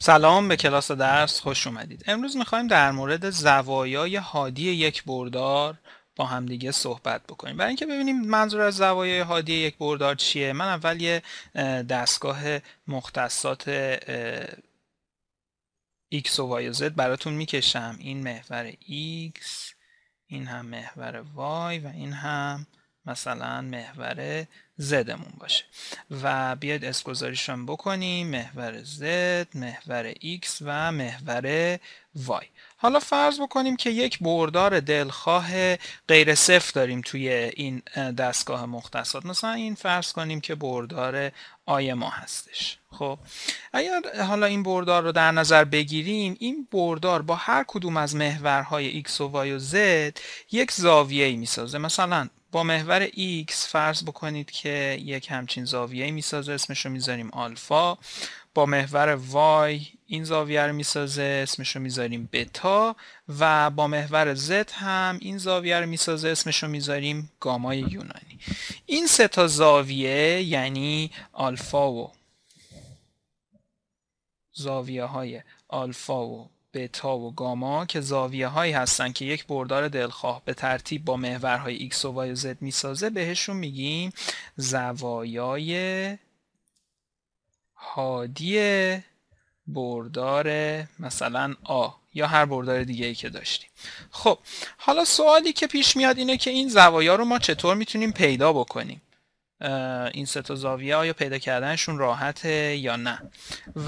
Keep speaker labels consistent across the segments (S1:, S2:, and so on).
S1: سلام به کلاس درس خوش اومدید امروز میخوایم در مورد زوایای حادی یک بردار با همدیگه صحبت بکنیم برای اینکه ببینیم منظور از زوایای حادی یک بردار چیه من اول یه دستگاه مختصات x و y و z براتون میکشم این محور x این هم محور y و این هم مثلا محور زدمون باشه و بیاید اسگذاریشون بکنیم محور زد محور x و محور وای حالا فرض بکنیم که یک بردار دلخواه غیر صفر داریم توی این دستگاه مختصات مثلا این فرض کنیم که بردار آی ما هستش خب اگر حالا این بردار رو در نظر بگیریم این بردار با هر کدوم از محورهای x و وای و z یک زاویه ای می میسازه مثلا با محور x فرض بکنید که یک همچین زاویه میسازه اسمش رو میذاریم آلفا با محور y این زاویه رو میسازه اسمش رو میذاریم بتا و با محور z هم این زاویه رو میسازه اسمش رو میذاریم گامای یونانی این سه تا زاویه یعنی آلفا و زاویه های آلفا و بتا و گاما که زاویه هایی هستن که یک بردار دلخواه به ترتیب با محورهای ایکس و وای و زد میسازه بهشون میگیم زوایای هادی بردار مثلا آ یا هر بردار دیگه ای که داشتیم خب حالا سوالی که پیش میاد اینه که این زوایا رو ما چطور میتونیم پیدا بکنیم این سه تا زاویه آیا پیدا کردنشون راحته یا نه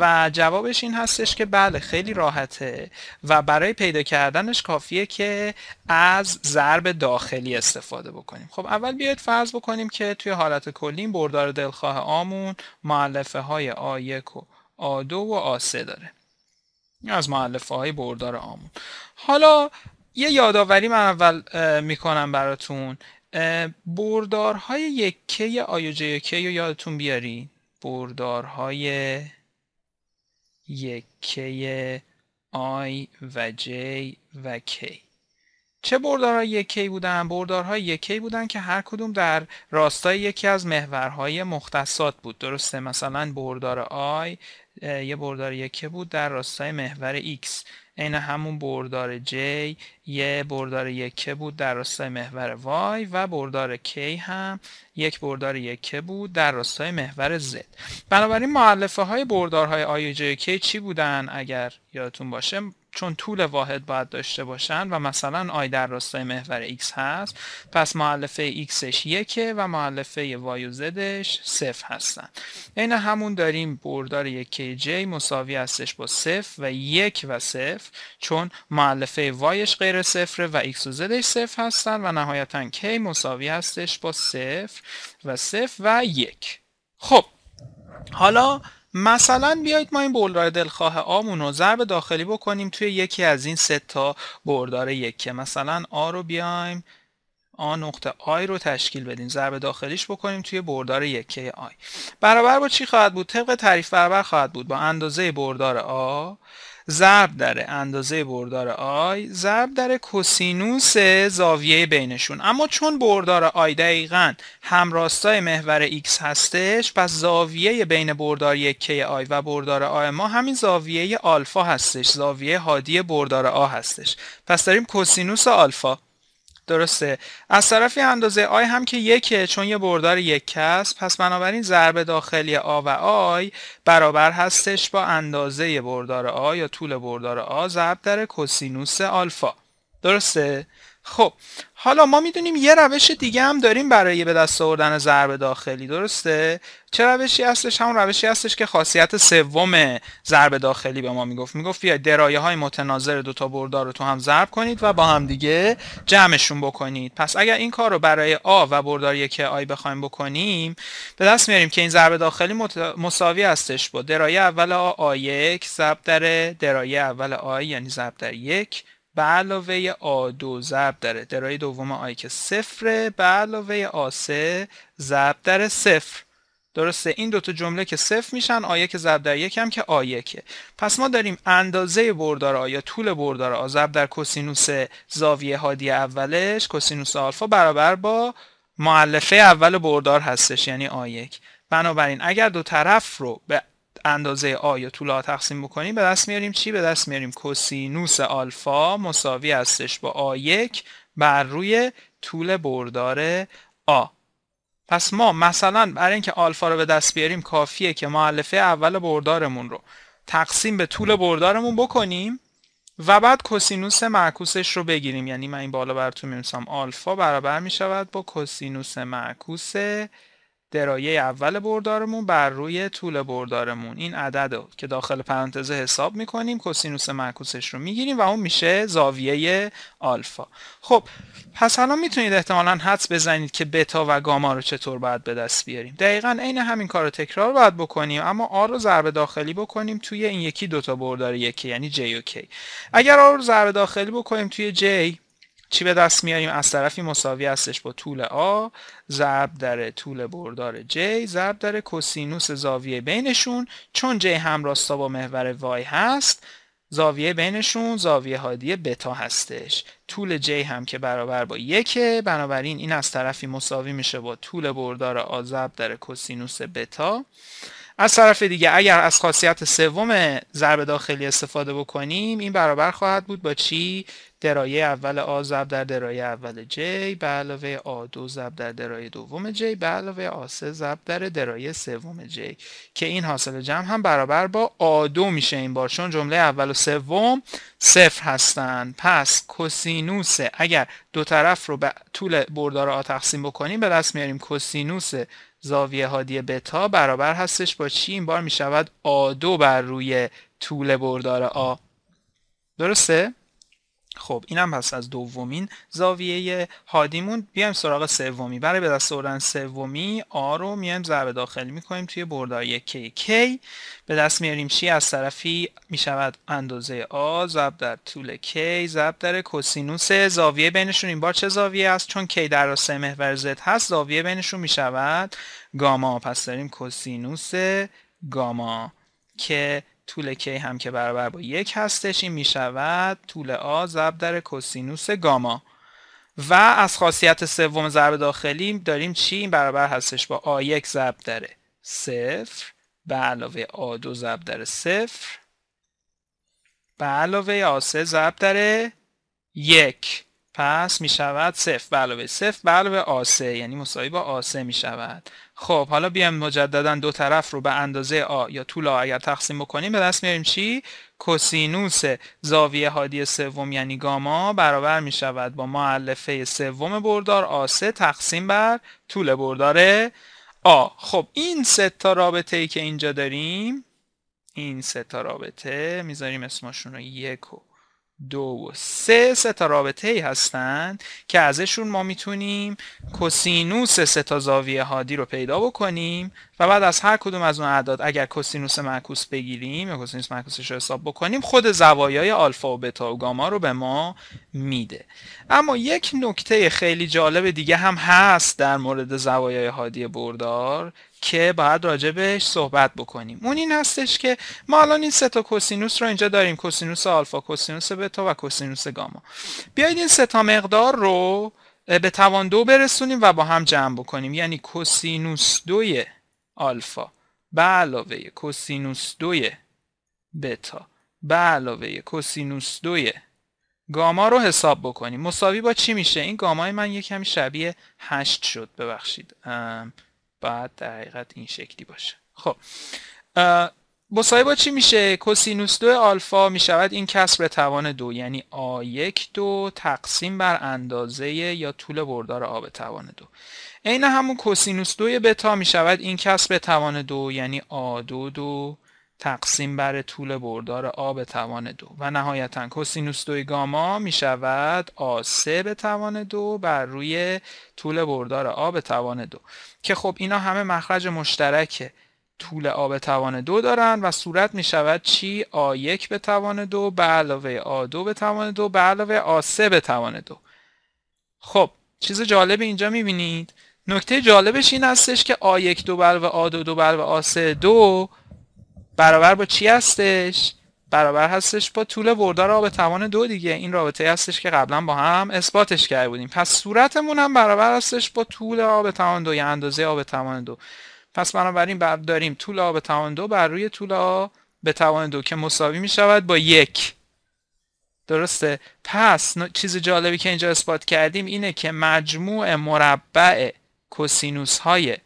S1: و جوابش این هستش که بله خیلی راحته و برای پیدا کردنش کافیه که از ضرب داخلی استفاده بکنیم خب اول بیاید فرض بکنیم که توی حالت کلی این بردار دلخواه آمون معلفه های آ و آدو و سه داره از معلفه های بردار آمون حالا یه یادآوری من اول میکنم براتون بردارهای یکه کی رو یادتون بیارین بردارهای یکه آی و جی و کی چه بردارهای یکی بودن؟ بردارهای یکی بودن که هر کدوم در راستای یکی از محورهای مختصات بود درسته مثلا بردار آی یه بردار یکی بود در راستای محور ایکس عین همون بردار J یه بردار یکه بود در راستای محور وای و بردار K هم یک بردار یکه بود در راستای محور Z بنابراین معلفه های بردارهای آی و چی بودن اگر یادتون باشه چون طول واحد باید داشته باشن و مثلا آی در راستای محور x هست پس معلفه xش یکه و معلفه y و زدش صفر هستن عین همون داریم بردار یک kj مساوی هستش با صفر و یک و صفر چون معلفه وایش غیر صفره و x و زدش صفر هستن و نهایتا k مساوی هستش با صفر و صفر و یک خب حالا مثلا بیایید ما این بولدار دلخواه آمون رو ضرب داخلی بکنیم توی یکی از این سه تا بردار یکه مثلا آ رو بیایم آ نقطه آی رو تشکیل بدیم ضرب داخلیش بکنیم توی بردار یکه آی برابر با چی خواهد بود طبق تعریف برابر خواهد بود با اندازه بردار آ ضرب در اندازه بردار آی ضرب در کوسینوس زاویه بینشون اما چون بردار آی دقیقا همراستای محور x هستش پس زاویه بین بردار K آی و بردار آی ما همین زاویه آلفا هستش زاویه هادی بردار آ هستش پس داریم کوسینوس آلفا درسته از طرفی اندازه آی هم که یکه چون یه بردار یک کس پس بنابراین ضرب داخلی آ و آی برابر هستش با اندازه بردار آ یا طول بردار آ ضرب در کسینوس آلفا درسته خب حالا ما میدونیم یه روش دیگه هم داریم برای به دست آوردن ضرب داخلی درسته چه روشی هستش همون روشی هستش که خاصیت سوم ضرب داخلی به ما میگفت میگفت بیاید درایه های متناظر دوتا بردار رو تو هم ضرب کنید و با هم دیگه جمعشون بکنید پس اگر این کار رو برای آ و بردار یک آی بخوایم بکنیم به دست میاریم که این ضرب داخلی مساوی هستش با درایه اول آ آ یک ضرب در درایه اول آ یعنی ضرب در یک به علاوه آ دو ضرب داره درای دوم آی که صفره به علاوه آ سه ضرب در صفر درسته این دوتا جمله که صفر میشن آیه که ضرب در یک هم که آیه پس ما داریم اندازه بردار آیا یا طول بردار آ ضرب در کسینوس زاویه هادی اولش کسینوس آلفا برابر با معلفه اول بردار هستش یعنی آ یک بنابراین اگر دو طرف رو به اندازه یا طول آ تقسیم بکنیم به دست میاریم چی؟ به دست میاریم کوسینوس آلفا مساوی هستش با آ یک بر روی طول بردار آ پس ما مثلا برای اینکه آلفا رو به دست بیاریم کافیه که معلفه اول بردارمون رو تقسیم به طول بردارمون بکنیم و بعد کوسینوس معکوسش رو بگیریم یعنی من این بالا براتون میمیسم آلفا برابر میشود با کوسینوس معکوس درایه اول بردارمون بر روی طول بردارمون این عدد که داخل پرانتز حساب میکنیم کسینوس معکوسش رو میگیریم و اون میشه زاویه آلفا خب پس الان میتونید احتمالا حدس بزنید که بتا و گاما رو چطور باید به دست بیاریم دقیقا عین همین کار رو تکرار باید بکنیم اما آر رو ضرب داخلی بکنیم توی این یکی دوتا بردار یکی یعنی جی و کی اگر آر رو ضرب داخلی بکنیم توی j چی به دست میاریم از طرفی مساوی هستش با طول آ ضرب در طول بردار j ضرب در کوسینوس زاویه بینشون چون j همراستا با محور وای هست زاویه بینشون زاویه هادی بتا هستش طول j هم که برابر با یکه بنابراین این از طرفی مساوی میشه با طول بردار آ ضرب در کوسینوس بتا از طرف دیگه اگر از خاصیت سوم ضرب داخلی استفاده بکنیم این برابر خواهد بود با چی درایه اول آ ضرب در درایه اول j به علاوه آ دو ضرب در درایه دوم j به علاوه آ سه ضرب در درایه سوم j که این حاصل جمع هم برابر با آ دو میشه این بار چون جمله اول و سوم صفر هستن پس کوسینوس اگر دو طرف رو به طول بردار آ تقسیم بکنیم به دست میاریم کوسینوس زاویه هادی بتا برابر هستش با چی این بار می شود A2 بر روی طول بردار آ درسته؟ خب اینم هست از دومین زاویه هادیمون بیایم سراغ سومی برای به دست آوردن سومی آ رو میایم ضرب داخلی میکنیم توی بردای کی کی به دست میاریم چی از طرفی میشود اندازه آ ضرب در طول کی ضرب در کوسینوس زاویه بینشون این بار چه زاویه است چون کی در سه محور زد هست زاویه بینشون میشود گاما پس داریم کوسینوس گاما که طول K هم که برابر با یک هستش این میشود طول A ضرب در کسینوس گاما و از خاصیت سوم ضرب داخلی داریم چی این برابر هستش با A1 ضرب در صفر به علاوه A2 ضرب در صفر به علاوه A3 ضرب در یک پس می شود صفر بله، بله به علاوه صفر آسه یعنی مساوی با آسه می شود خب حالا بیایم مجددا دو طرف رو به اندازه آ یا طول آ اگر تقسیم بکنیم به دست میاریم چی کوسینوس زاویه هادی سوم یعنی گاما برابر می شود با معلفه سوم بردار آسه تقسیم بر طول بردار آ خب این سه تا رابطه ای که اینجا داریم این سه تا رابطه میذاریم اسمشون رو یک دو و سه سه تا رابطه ای هستند که ازشون ما میتونیم کسینوس سه تا زاویه هادی رو پیدا بکنیم و بعد از هر کدوم از اون اعداد اگر کسینوس معکوس بگیریم یا کسینوس معکوسش رو حساب بکنیم خود زوایای آلفا و بتا و گاما رو به ما میده اما یک نکته خیلی جالب دیگه هم هست در مورد زوایای هادی بردار که باید راجبش صحبت بکنیم اون این هستش که ما الان این سه تا کوسینوس رو اینجا داریم کوسینوس آلفا کوسینوس بتا و کوسینوس گاما بیایید این سه تا مقدار رو به توان دو برسونیم و با هم جمع بکنیم یعنی کوسینوس دوی آلفا به علاوه کوسینوس دوی بتا به علاوه کوسینوس دوی گاما رو حساب بکنیم مساوی با چی میشه این گامای من یکم شبیه هشت شد ببخشید باید در حقیقت این شکلی باشه خب با چی میشه کوسینوس دو آلفا میشود این کسر توان دو یعنی آ یک دو تقسیم بر اندازه یا طول بردار آب توان دو عین همون کوسینوس دوی بتا میشود این کسر توان دو یعنی آ دو دو تقسیم بر طول بردار آ به توان دو و نهایتا کوسینوس دوی گاما می شود آ سه به توان دو بر روی طول بردار آ به توان دو که خب اینا همه مخرج مشترک طول آ به توان دو دارن و صورت می شود چی آ یک به توان دو به علاوه آ دو به توان دو به علاوه آ سه به توان دو خب چیز جالب اینجا می بینید نکته جالبش این هستش که آ یک دو بر و آ دو دو بر و آ دو برابر با چی هستش برابر هستش با طول بردار آب توان دو دیگه این رابطه هستش که قبلا با هم اثباتش کرده بودیم پس صورتمون هم برابر هستش با طول آب توان دو یا یعنی اندازه آب توان دو پس بنابراین داریم طول آب توان دو بر روی طول آب توان دو که مساوی می شود با یک درسته پس چیز جالبی که اینجا اثبات کردیم اینه که مجموع مربع کسینوس های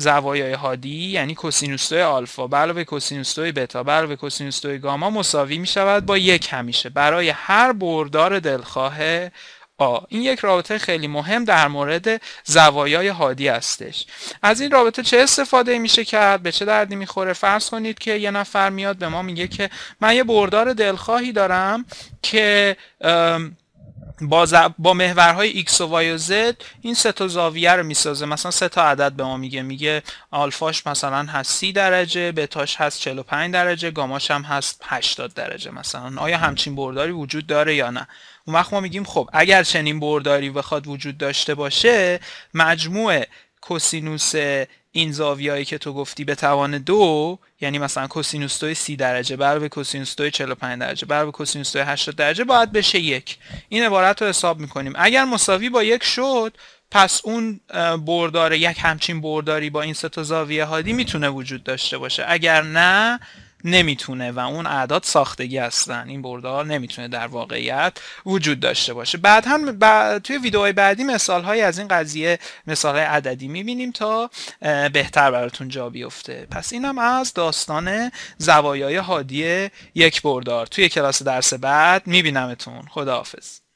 S1: زوایای هادی یعنی کسینوس آلفا به علاوه کسینوس بتا به علاوه کسینوس گاما مساوی می شود با یک همیشه برای هر بردار دلخواه آ این یک رابطه خیلی مهم در مورد زوایای هادی هستش از این رابطه چه استفاده میشه کرد به چه دردی میخوره فرض کنید که یه نفر میاد به ما میگه که من یه بردار دلخواهی دارم که با, ز... با محورهای x و y و z این سه تا زاویه رو میسازه مثلا سه تا عدد به ما میگه میگه آلفاش مثلا هست 30 درجه بتاش هست 45 درجه گاماش هم هست 80 درجه مثلا آیا همچین برداری وجود داره یا نه اون وقت ما میگیم خب اگر چنین برداری بخواد وجود داشته باشه مجموع کوسینوس این زاویه‌ای که تو گفتی به توان دو یعنی مثلا کسینوس سی درجه بر به 45 درجه بر به کسینوس درجه باید بشه یک این عبارت رو حساب میکنیم اگر مساوی با یک شد پس اون بردار یک همچین برداری با این سه زاویه هادی میتونه وجود داشته باشه اگر نه نمیتونه و اون اعداد ساختگی هستن این بردار نمیتونه در واقعیت وجود داشته باشه بعد هم توی ویدیوهای بعدی مثال های از این قضیه مثال های عددی میبینیم تا بهتر براتون جا بیفته پس اینم از داستان زوایای هادی یک بردار توی کلاس درس بعد میبینمتون خداحافظ